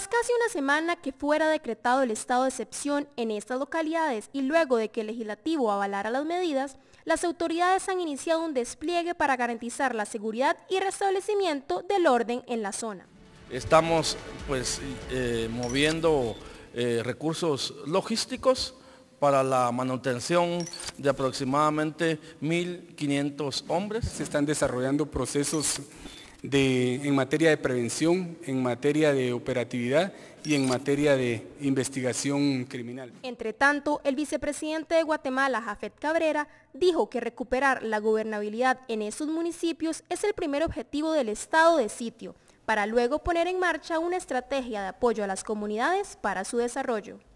Tras casi una semana que fuera decretado el estado de excepción en estas localidades y luego de que el legislativo avalara las medidas, las autoridades han iniciado un despliegue para garantizar la seguridad y restablecimiento del orden en la zona. Estamos pues eh, moviendo eh, recursos logísticos para la manutención de aproximadamente 1.500 hombres. Se están desarrollando procesos en materia de prevención, en materia de operatividad y en materia de investigación criminal. Entre tanto, el vicepresidente de Guatemala, Jafet Cabrera, dijo que recuperar la gobernabilidad en esos municipios es el primer objetivo del estado de sitio, para luego poner en marcha una estrategia de apoyo a las comunidades para su desarrollo.